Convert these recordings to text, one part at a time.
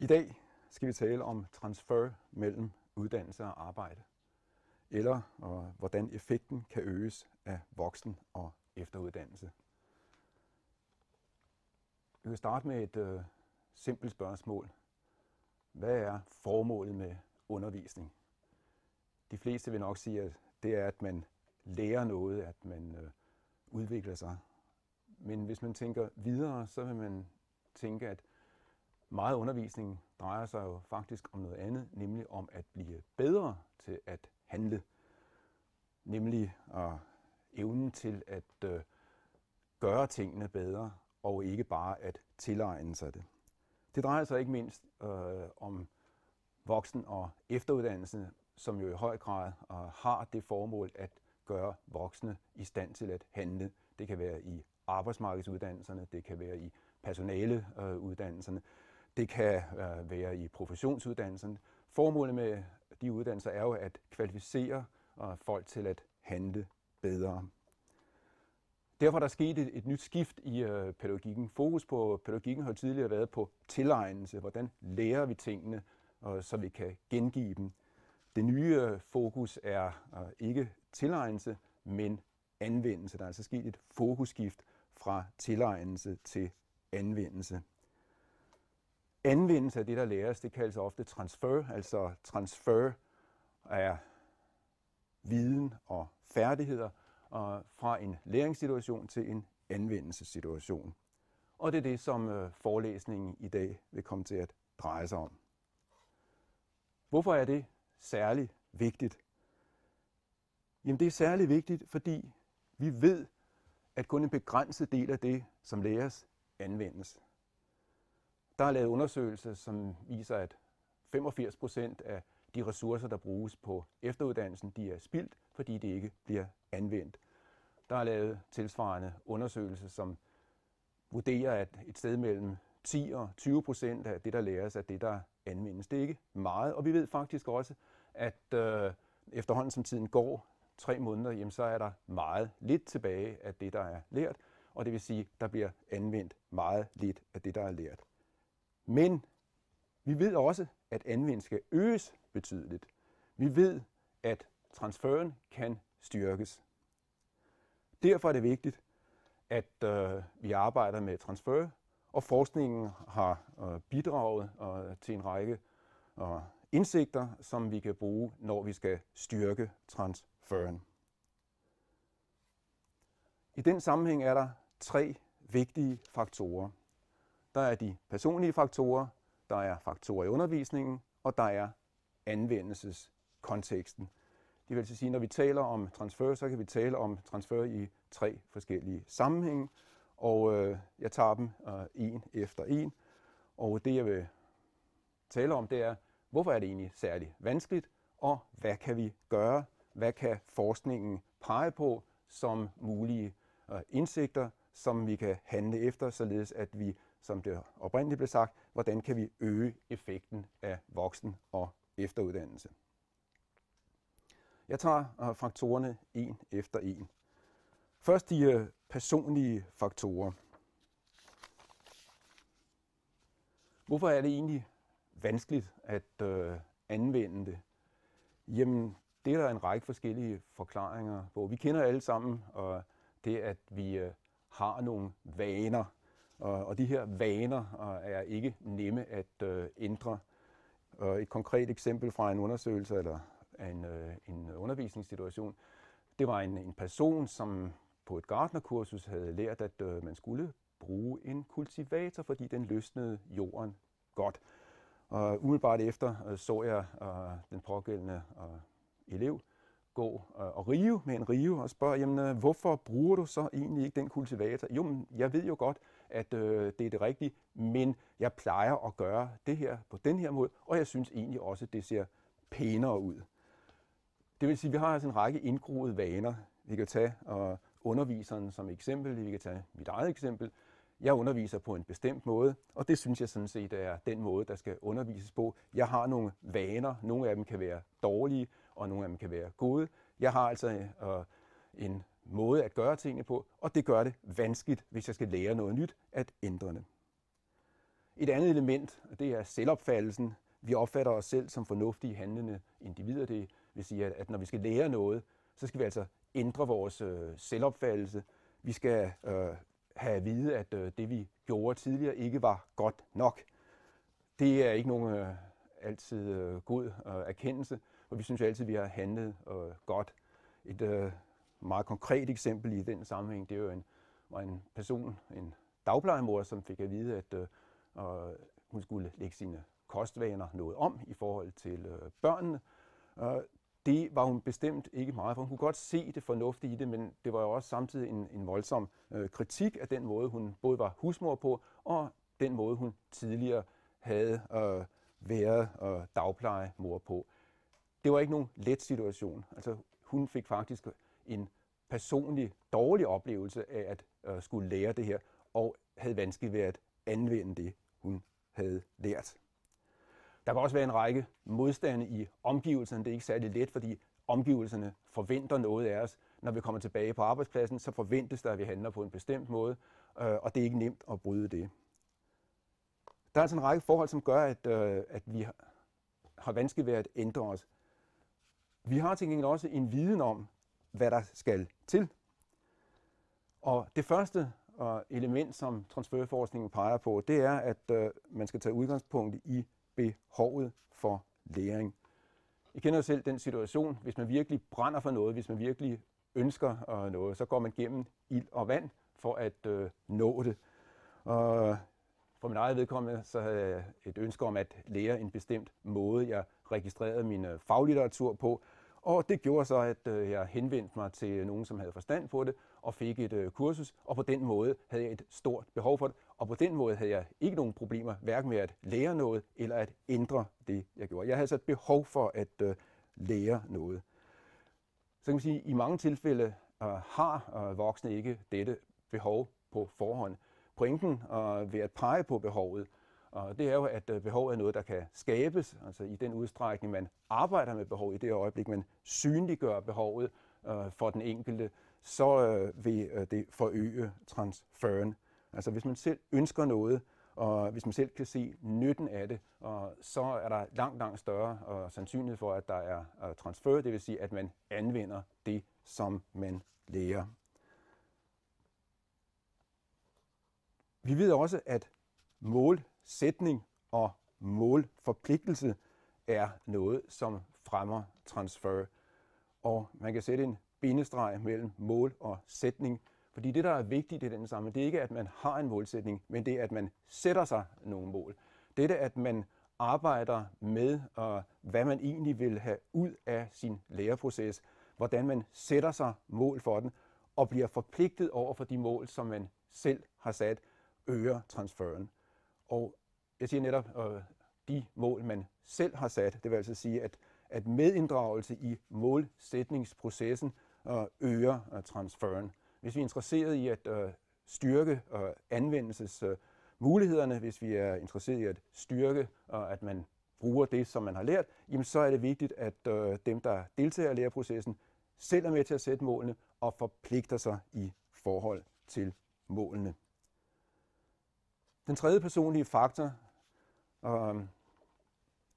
I dag skal vi tale om transfer mellem uddannelse og arbejde, eller og hvordan effekten kan øges af voksen- og efteruddannelse. Vi vil starte med et øh, simpelt spørgsmål. Hvad er formålet med undervisning? De fleste vil nok sige, at det er, at man lærer noget, at man øh, udvikler sig. Men hvis man tænker videre, så vil man tænke, at meget undervisning drejer sig jo faktisk om noget andet, nemlig om at blive bedre til at handle. Nemlig at evnen til at øh, gøre tingene bedre, og ikke bare at tilegne sig det. Det drejer sig ikke mindst øh, om voksen- og efteruddannelse, som jo i høj grad øh, har det formål at gøre voksne i stand til at handle. Det kan være i arbejdsmarkedsuddannelserne, det kan være i personaleuddannelserne, øh, det kan øh, være i professionsuddannelsen. Formålet med de uddannelser er jo at kvalificere øh, folk til at handle bedre. Derfor er der sket et, nyt skift i øh, pædagogikken. Fokus på pædagogikken har tidligere været på tilegnelse. Hvordan lærer vi tingene, så vi kan gengive dem? Det nye fokus er ikke tilegnelse, men anvendelse. Der er altså sket et fokusskift fra tilegnelse til anvendelse anvendelse af det, der læres, det kaldes ofte transfer, altså transfer af viden og færdigheder og øh, fra en læringssituation til en anvendelsessituation. Og det er det, som øh, forelæsningen i dag vil komme til at dreje sig om. Hvorfor er det særlig vigtigt? Jamen det er særlig vigtigt, fordi vi ved, at kun en begrænset del af det, som læres, anvendes. Der er lavet undersøgelser, som viser, at 85 procent af de ressourcer, der bruges på efteruddannelsen, de er spildt, fordi det ikke bliver anvendt. Der er lavet tilsvarende undersøgelser, som vurderer, at et sted mellem 10 og 20 procent af det, der læres, er det, der anvendes. Det er ikke meget, og vi ved faktisk også, at øh, efterhånden som tiden går, tre måneder, jamen, så er der meget lidt tilbage af det, der er lært, og det vil sige, der bliver anvendt meget lidt af det, der er lært. Men vi ved også, at anvendelsen skal øges betydeligt. Vi ved, at transferen kan styrkes. Derfor er det vigtigt, at øh, vi arbejder med transfer, og forskningen har øh, bidraget øh, til en række øh, indsigter, som vi kan bruge, når vi skal styrke transferen. I den sammenhæng er der tre vigtige faktorer. Der er de personlige faktorer, der er faktorer i undervisningen, og der er anvendelseskonteksten. Det vil altså sige, at når vi taler om transfer, så kan vi tale om transfer i tre forskellige sammenhænge, og øh, jeg tager dem øh, en efter en. Og det, jeg vil tale om, det er, hvorfor er det egentlig særligt vanskeligt, og hvad kan vi gøre? Hvad kan forskningen pege på som mulige øh, indsigter, som vi kan handle efter, således at vi som det oprindeligt blev sagt, hvordan kan vi øge effekten af voksen- og efteruddannelse. Jeg tager øh, faktorerne en efter en. Først de øh, personlige faktorer. Hvorfor er det egentlig vanskeligt at øh, anvende det? Jamen, det er der en række forskellige forklaringer på. Vi kender alle sammen og det, at vi øh, har nogle vaner, og, og de her vaner øh, er ikke nemme at øh, ændre. Og et konkret eksempel fra en undersøgelse eller en, øh, en undervisningssituation, det var en, en person, som på et gardnerkursus havde lært, at man skulle bruge en kultivator, fordi den løsnede jorden godt. Og umiddelbart efter så jeg den pågældende elev gå og rive med en rive og spørge, jamen, hvorfor bruger du så egentlig ikke den kultivator? Jo, men jeg ved jo godt, at øh, det er det rigtige, men jeg plejer at gøre det her på den her måde, og jeg synes egentlig også, at det ser pænere ud. Det vil sige, at vi har altså en række indgroede vaner. Vi kan tage og øh, underviseren som eksempel, vi kan tage mit eget eksempel. Jeg underviser på en bestemt måde, og det synes jeg sådan set er den måde, der skal undervises på. Jeg har nogle vaner, nogle af dem kan være dårlige, og nogle af dem kan være gode. Jeg har altså øh, en måde at gøre tingene på, og det gør det vanskeligt, hvis jeg skal lære noget nyt, at ændre det. Et andet element, det er selvopfattelsen. Vi opfatter os selv som fornuftige handlende individer. Det vil sige, at når vi skal lære noget, så skal vi altså ændre vores øh, selvopfattelse. Vi skal øh, have at vide, at øh, det vi gjorde tidligere ikke var godt nok. Det er ikke nogen øh, altid øh, god øh, erkendelse, for vi synes altid, at vi har handlet øh, godt. Et øh, meget konkret eksempel i den sammenhæng, det er jo en, var en person, en dagplejemor, som fik at vide, at øh, hun skulle lægge sine kostvaner noget om i forhold til øh, børnene. Øh, det var hun bestemt ikke meget for. Hun kunne godt se det fornuftige i det, men det var jo også samtidig en, en voldsom øh, kritik af den måde, hun både var husmor på, og den måde, hun tidligere havde øh, været øh, dagplejemor på. Det var ikke nogen let situation. Altså, hun fik faktisk en personlig dårlig oplevelse af at øh, skulle lære det her, og havde vanskeligt ved at anvende det, hun havde lært. Der kan også være en række modstande i omgivelserne. Det er ikke særlig let, fordi omgivelserne forventer noget af os. Når vi kommer tilbage på arbejdspladsen, så forventes der, at vi handler på en bestemt måde, øh, og det er ikke nemt at bryde det. Der er altså en række forhold, som gør, at, øh, at vi har vanskeligt ved at ændre os. Vi har til gengæld også en viden om, hvad der skal til. Og det første og øh, element, som transferforskningen peger på, det er, at øh, man skal tage udgangspunkt i behovet for læring. I kender selv den situation, hvis man virkelig brænder for noget, hvis man virkelig ønsker øh, noget, så går man gennem ild og vand for at øh, nå det. Og for min eget vedkommende, så havde jeg et ønske om at lære en bestemt måde. Jeg registrerede min faglitteratur på, og det gjorde så, at øh, jeg henvendte mig til nogen, som havde forstand på det, og fik et øh, kursus, og på den måde havde jeg et stort behov for det. Og på den måde havde jeg ikke nogen problemer, hverken med at lære noget, eller at ændre det, jeg gjorde. Jeg havde altså et behov for at øh, lære noget. Så kan man sige, at i mange tilfælde har voksne ikke dette behov på forhånd. Pointen ved at pege på behovet, og det er jo, at øh, behov er noget, der kan skabes, altså i den udstrækning, man arbejder med behov i det øjeblik, man synliggør behovet øh, for den enkelte, så øh, vil øh, det forøge transferen. Altså hvis man selv ønsker noget, og hvis man selv kan se nytten af det, og så er der langt, langt større og sandsynlighed for, at der er transfer, det vil sige, at man anvender det, som man lærer. Vi ved også, at mål sætning og målforpligtelse er noget, som fremmer transfer. Og man kan sætte en bindestreg mellem mål og sætning, fordi det, der er vigtigt i den samme, det er ikke, at man har en målsætning, men det er, at man sætter sig nogle mål. Det er, at man arbejder med, og hvad man egentlig vil have ud af sin læreproces, hvordan man sætter sig mål for den, og bliver forpligtet over for de mål, som man selv har sat, øger transferen. Og jeg siger netop, at øh, de mål, man selv har sat, det vil altså sige, at, at medinddragelse i målsætningsprocessen øh, øger øh, transferen. Hvis vi er interesseret i at styrke anvendelsesmulighederne, hvis vi er interesseret i at styrke, og at man bruger det, som man har lært, jamen så er det vigtigt, at dem, der deltager i læreprocessen, selv er med til at sætte målene og forpligter sig i forhold til målene. Den tredje personlige faktor øh,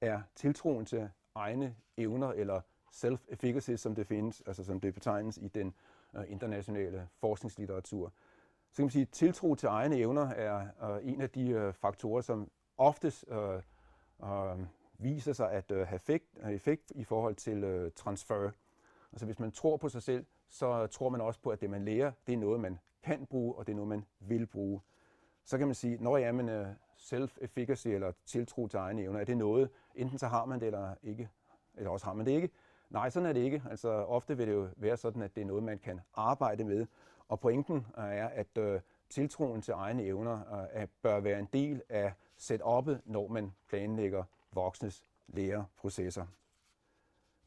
er tiltroen til egne evner, eller self-efficacy, som det findes, altså som det betegnes i den øh, internationale forskningslitteratur. Så kan man sige, at tiltro til egne evner er øh, en af de øh, faktorer, som oftest øh, øh, viser sig at øh, have effekt, effekt i forhold til øh, transfer. Altså hvis man tror på sig selv, så tror man også på, at det man lærer, det er noget, man kan bruge, og det er noget, man vil bruge så kan man sige, når jeg men uh, self-efficacy eller tiltro til egne evner, er det noget, enten så har man det eller ikke, eller også har man det ikke. Nej, sådan er det ikke. Altså ofte vil det jo være sådan, at det er noget, man kan arbejde med. Og pointen er, at uh, tiltroen til egne evner uh, bør være en del af setup'et, når man planlægger voksnes læreprocesser.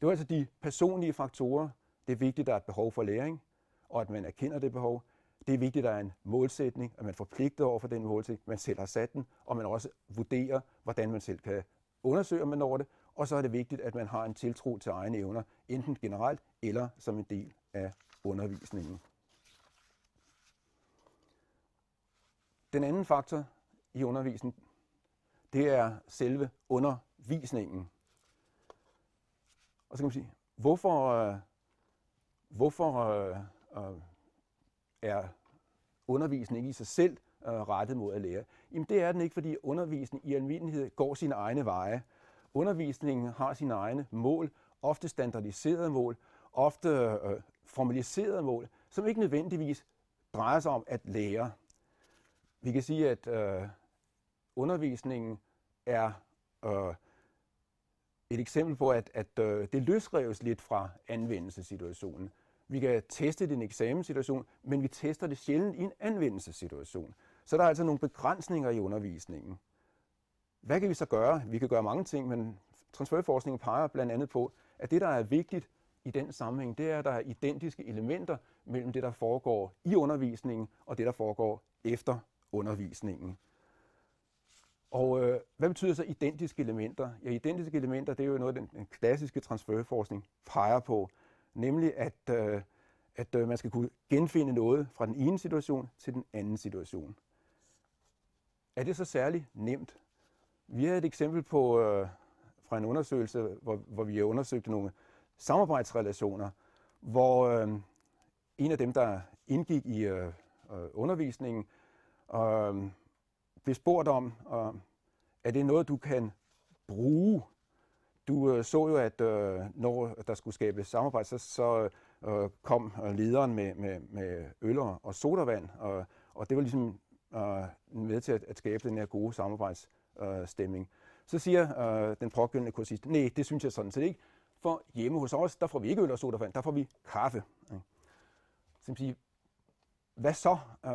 Det er altså de personlige faktorer. Det er vigtigt, at der er et behov for læring, og at man erkender det behov. Det er vigtigt, at der er en målsætning, at man forpligter over for den målsætning, man selv har sat den, og man også vurderer, hvordan man selv kan undersøge, om man når det. Og så er det vigtigt, at man har en tiltro til egne evner, enten generelt eller som en del af undervisningen. Den anden faktor i undervisningen, det er selve undervisningen. Og så kan man sige, hvorfor, øh, hvorfor øh, øh, er undervisning i sig selv øh, rettet mod at lære? Jamen det er den ikke, fordi undervisning i almindelighed går sine egne veje. Undervisningen har sine egne mål, ofte standardiserede mål, ofte øh, formaliserede mål, som ikke nødvendigvis drejer sig om at lære. Vi kan sige, at øh, undervisningen er øh, et eksempel på, at, at øh, det løsreves lidt fra anvendelsessituationen. Vi kan teste det i en eksamenssituation, men vi tester det sjældent i en anvendelsessituation. Så der er altså nogle begrænsninger i undervisningen. Hvad kan vi så gøre? Vi kan gøre mange ting, men transferforskningen peger blandt andet på, at det, der er vigtigt i den sammenhæng, det er, at der er identiske elementer mellem det, der foregår i undervisningen og det, der foregår efter undervisningen. Og øh, hvad betyder så identiske elementer? Ja, identiske elementer, det er jo noget, den, den klassiske transferforskning peger på nemlig at, øh, at øh, man skal kunne genfinde noget fra den ene situation til den anden situation. Er det så særlig nemt? Vi havde et eksempel på, øh, fra en undersøgelse, hvor, hvor vi har undersøgt nogle samarbejdsrelationer, hvor øh, en af dem, der indgik i øh, øh undervisningen, øh, blev spurgt om, øh, er det noget, du kan bruge du øh, så jo, at øh, når der skulle skabes samarbejde, så, så øh, kom øh, lederen med, med, med øl og sodavand, og, og det var ligesom øh, med til at, at skabe den her gode samarbejdsstemning. Øh, så siger øh, den pågældende kursist, nej, det synes jeg sådan set ikke, for hjemme hos os, der får vi ikke øl og sodavand, der får vi kaffe. Ja. Øh, så sige, hvad så? Øh,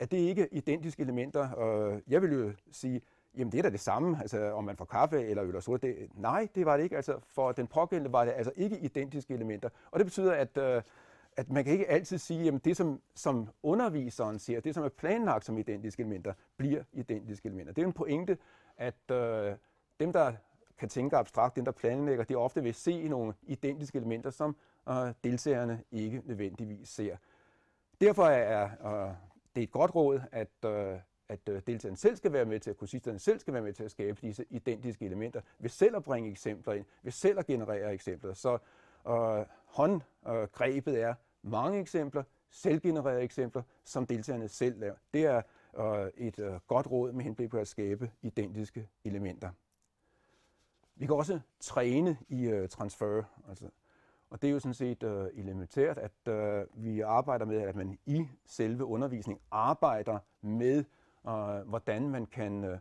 er det ikke identiske elementer? Øh, jeg vil jo sige, Jamen det er da det samme, altså om man får kaffe eller øl og soda. Det, nej, det var det ikke. Altså for den pågældende var det altså ikke identiske elementer. Og det betyder, at, øh, at man kan ikke altid sige, at det som, som underviseren ser, det som er planlagt som identiske elementer, bliver identiske elementer. Det er en pointe, at øh, dem der kan tænke abstrakt, dem der planlægger, de ofte vil se nogle identiske elementer, som øh, deltagerne ikke nødvendigvis ser. Derfor er øh, det er et godt råd, at øh, at øh, deltagerne selv skal være med til, at kursisterne selv skal være med til at skabe disse identiske elementer, ved selv at bringe eksempler ind, ved selv at generere eksempler. Så øh, håndgrebet er mange eksempler, selvgenererede eksempler, som deltagerne selv laver. Det er øh, et øh, godt råd med henblik på at skabe identiske elementer. Vi kan også træne i øh, transfer, altså og det er jo sådan set øh, elementært, at øh, vi arbejder med, at man i selve undervisning arbejder med og hvordan man kan øh,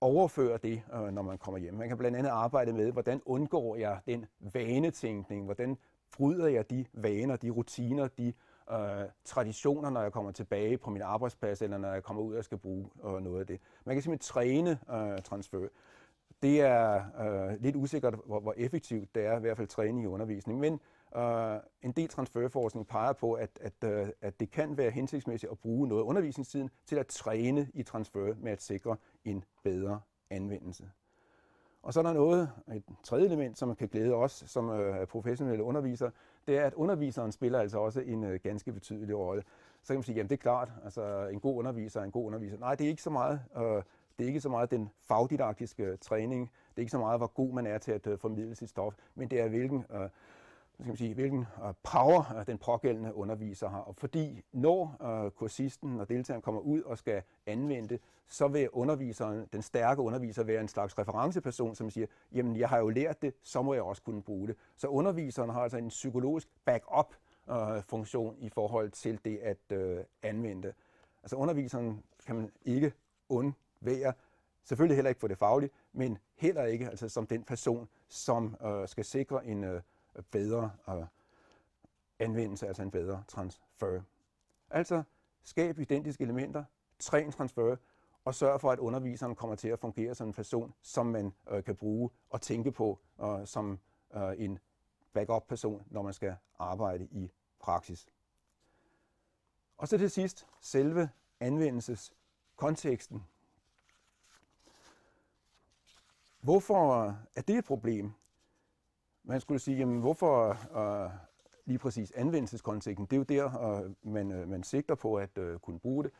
overføre det, øh, når man kommer hjem. Man kan blandt andet arbejde med, hvordan undgår jeg den vanetænkning, hvordan bryder jeg de vaner, de rutiner, de øh, traditioner, når jeg kommer tilbage på min arbejdsplads, eller når jeg kommer ud og skal bruge noget af det. Man kan simpelthen træne uh, transfer. Det er uh, lidt usikkert, hvor, hvor effektivt det er, i hvert fald træning i undervisning, men Uh, en del transferforskning peger på, at, at, uh, at det kan være hensigtsmæssigt at bruge noget undervisningstiden til at træne i transfer med at sikre en bedre anvendelse. Og så er der noget, et tredje element, som kan glæde os som uh, professionelle undervisere, det er, at underviseren spiller altså også en uh, ganske betydelig rolle. Så kan man sige, jamen det er klart, altså en god underviser er en god underviser. Nej, det er ikke så meget, øh, det er ikke så meget den fagdidaktiske træning, det er ikke så meget, hvor god man er til at formidle sit stof, men det er hvilken øh, skal man sige, hvilken øh, power øh, den pågældende underviser har. Og fordi når øh, kursisten og deltageren kommer ud og skal anvende det, så vil underviseren, den stærke underviser være en slags referenceperson, som siger, jamen jeg har jo lært det, så må jeg også kunne bruge det. Så underviseren har altså en psykologisk backup funktion i forhold til det at øh, anvende. Altså underviseren kan man ikke undvære, selvfølgelig heller ikke for det faglige, men heller ikke altså som den person, som øh, skal sikre en øh, bedre øh, anvendelse, altså en bedre transfer. Altså skab identiske elementer, træn transfer, og sørg for, at underviseren kommer til at fungere som en person, som man øh, kan bruge og tænke på øh, som øh, en backup-person, når man skal arbejde i praksis. Og så til sidst selve anvendelseskonteksten. Hvorfor er det et problem? man skulle sige, jamen, hvorfor øh, lige præcis anvendelseskonteksten, det er jo der, øh, man, øh, man sigter på at øh, kunne bruge det.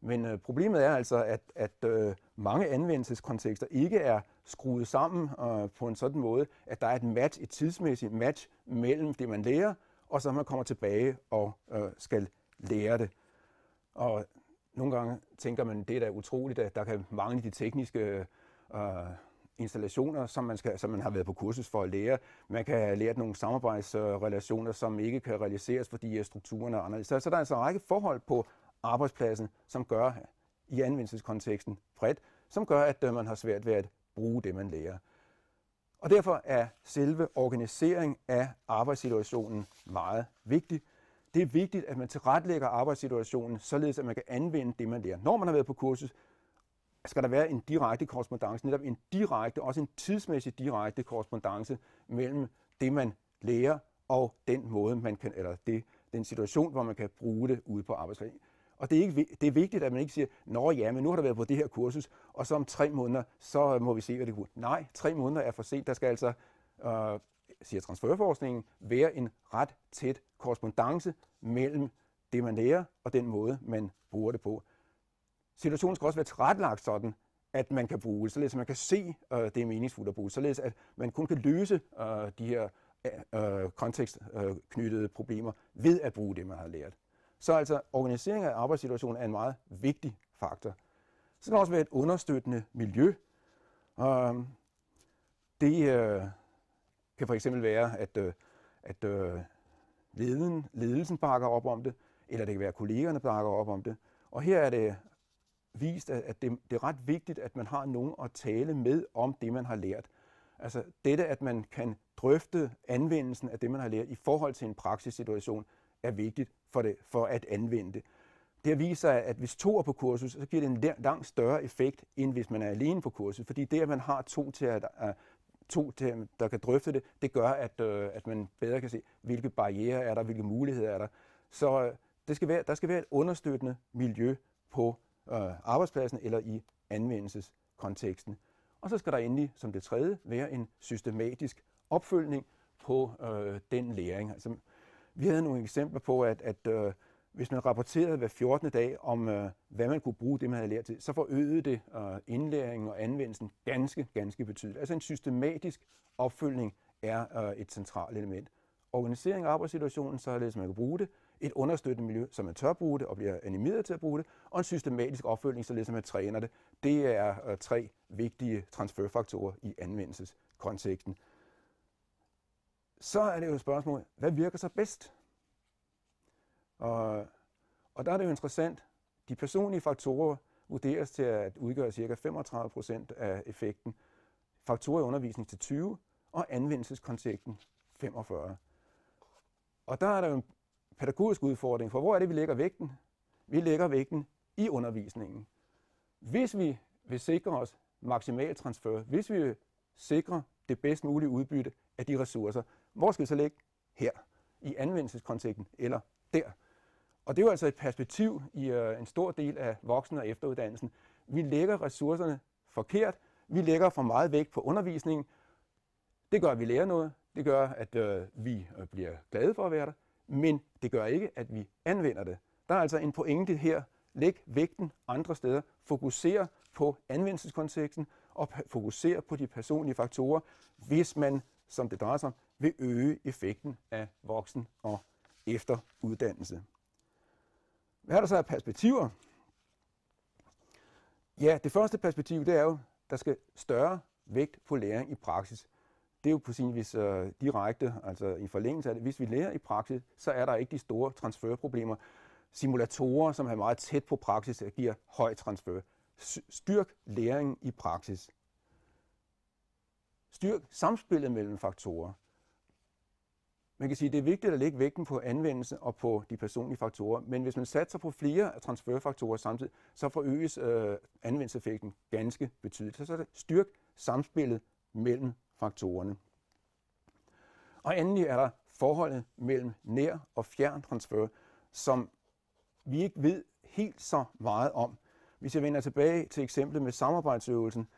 Men øh, problemet er altså, at, at øh, mange anvendelseskontekster ikke er skruet sammen øh, på en sådan måde, at der er et match, et tidsmæssigt match mellem det, man lærer, og så man kommer tilbage og øh, skal lære det. Og nogle gange tænker man, det er da utroligt, at der kan mangle de tekniske øh, installationer, som man, skal, som man har været på kursus for at lære. Man kan have lært nogle samarbejdsrelationer, som ikke kan realiseres, fordi strukturerne er anderledes. Så, så der er altså en række forhold på arbejdspladsen, som gør i anvendelseskonteksten bredt, som gør, at øh, man har svært ved at bruge det, man lærer. Og derfor er selve organisering af arbejdssituationen meget vigtig. Det er vigtigt, at man tilrettelægger arbejdssituationen, således at man kan anvende det, man lærer, når man har været på kursus, skal der være en direkte korrespondence, netop en direkte, også en tidsmæssig direkte korrespondence mellem det, man lærer, og den måde, man kan, eller det, den situation, hvor man kan bruge det ude på arbejdspladsen. Og det er, ikke, det er vigtigt, at man ikke siger, nå ja, men nu har der været på det her kursus, og så om tre måneder, så må vi se, hvad det kunne. Nej, tre måneder er for sent. Der skal altså, øh, siger transferforskningen, være en ret tæt korrespondence mellem det, man lærer, og den måde, man bruger det på. Situationen skal også være tilrettelagt sådan, at man kan bruge, således at man kan se, at øh, det er meningsfuldt at bruge, således at man kun kan løse øh, de her øh, øh kontekstknyttede problemer ved at bruge det, man har lært. Så altså organisering af arbejdssituationen er en meget vigtig faktor. Så kan også være et understøttende miljø. Øhm, øh, det kan for eksempel være, at, at leden, ledelsen bakker op om det, eller det kan være, at kollegerne bakker op om det. Og her er det vist, at, det, det er ret vigtigt, at man har nogen at tale med om det, man har lært. Altså dette, at man kan drøfte anvendelsen af det, man har lært i forhold til en praksissituation, er vigtigt for, det, for at anvende det. Det viser, at hvis to er på kursus, så giver det en langt større effekt, end hvis man er alene på kurset. Fordi det, at man har to, til at, øh, to til, der kan drøfte det, det gør, at, øh, at man bedre kan se, hvilke barriere er der, hvilke muligheder er der. Så øh, det skal være, der skal være et understøttende miljø på øh, arbejdspladsen eller i anvendelseskonteksten. Og så skal der endelig, som det tredje, være en systematisk opfølgning på øh, den læring. Altså, vi havde nogle eksempler på, at, at øh, hvis man rapporterede hver 14. dag om, øh, hvad man kunne bruge det, man havde lært til, så forøgede det øh, indlæringen og anvendelsen ganske, ganske betydeligt. Altså en systematisk opfølgning er øh, et centralt element. Organisering af arbejdssituationen, det, man kan bruge det, et understøttende miljø, så man tør bruge det og bliver animeret til at bruge det, og en systematisk opfølgning, således at man træner det. Det er øh, tre vigtige transferfaktorer i anvendelseskonteksten. Så er det jo et spørgsmål, hvad virker så bedst? Og, og der er det jo interessant, de personlige faktorer vurderes til at udgøre ca. 35 af effekten, faktorer i undervisning til 20 og anvendelseskonteksten 45. Og der er der jo en pædagogisk udfordring, for hvor er det, vi lægger vægten? Vi lægger vægten i undervisningen. Hvis vi vil sikre os maksimal transfer, hvis vi vil sikre det bedst mulige udbytte af de ressourcer, hvor skal vi så ligge? Her, i anvendelseskonteksten eller der. Og det er jo altså et perspektiv i øh, en stor del af voksen- og efteruddannelsen. Vi lægger ressourcerne forkert, vi lægger for meget vægt på undervisningen. Det gør, at vi lærer noget, det gør, at øh, vi øh, bliver glade for at være der, men det gør ikke, at vi anvender det. Der er altså en pointe her. Læg vægten andre steder. Fokuser på anvendelseskonteksten og fokuser på de personlige faktorer, hvis man, som det drejer sig om, vil øge effekten af voksen- og efteruddannelse. Hvad er der så af perspektiver? Ja, det første perspektiv, det er jo, der skal større vægt på læring i praksis det er jo på sin vis øh, direkte, altså i forlængelse af det. Hvis vi lærer i praksis, så er der ikke de store transferproblemer. Simulatorer, som er meget tæt på praksis, giver høj transfer. Styrk læringen i praksis. Styrk samspillet mellem faktorer. Man kan sige, at det er vigtigt at lægge vægten på anvendelse og på de personlige faktorer, men hvis man satser på flere transferfaktorer samtidig, så forøges øh, anvendelseffekten ganske betydeligt. Så, så er det styrk samspillet mellem faktorerne. Og endelig er der forholdet mellem nær- og fjerntransfer, som vi ikke ved helt så meget om. Hvis jeg vender tilbage til eksemplet med samarbejdsøvelsen,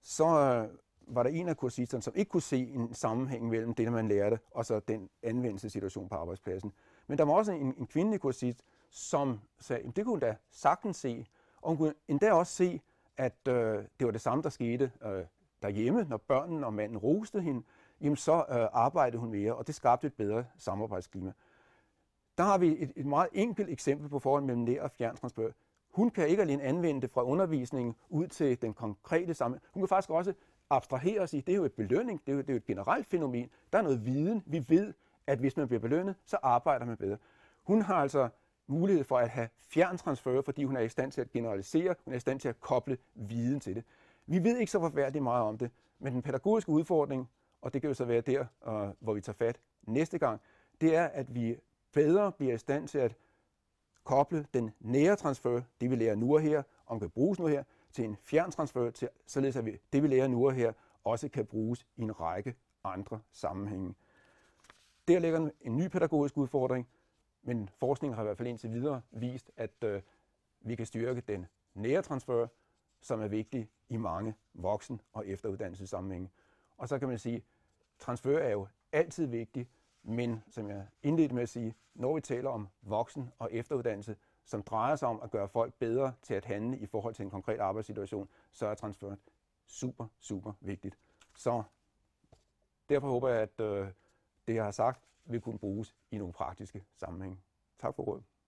så øh, var der en af kursisterne, som ikke kunne se en sammenhæng mellem det, man lærte, og så den anvendelsessituation på arbejdspladsen. Men der var også en, en kvindelig kursist, som sagde, at det kunne hun da sagtens se, og hun kunne endda også se, at øh, det var det samme, der skete øh, derhjemme, når børnene og manden roste hende, jamen så øh, arbejdede hun mere, og det skabte et bedre samarbejdsklima. Der har vi et, et meget enkelt eksempel på forhold mellem nær- og fjerntransport. Hun kan ikke alene anvende det fra undervisningen ud til den konkrete samme. Hun kan faktisk også abstrahere og sige, det er jo et belønning, det er jo, det er jo et generelt fænomen. Der er noget viden. Vi ved, at hvis man bliver belønnet, så arbejder man bedre. Hun har altså mulighed for at have fjerntransfer, fordi hun er i stand til at generalisere, hun er i stand til at koble viden til det. Vi ved ikke så forfærdeligt meget om det, men den pædagogiske udfordring, og det kan jo så være der, øh, hvor vi tager fat næste gang, det er, at vi bedre bliver i stand til at koble den nære transfer, det vi lærer nu og her, om kan bruges nu her, til en fjerntransfer, til, således at vi, det vi lærer nu og her, også kan bruges i en række andre sammenhænge. Der ligger en ny pædagogisk udfordring, men forskningen har i hvert fald indtil videre vist, at øh, vi kan styrke den nære transfer, som er vigtig i mange voksen- og efteruddannelsessammenhænge. Og så kan man sige, transfer er jo altid vigtigt, men som jeg indledte med at sige, når vi taler om voksen- og efteruddannelse, som drejer sig om at gøre folk bedre til at handle i forhold til en konkret arbejdssituation, så er transfer super, super vigtigt. Så derfor håber jeg, at øh, det, jeg har sagt, vil kunne bruges i nogle praktiske sammenhænge. Tak for rådet.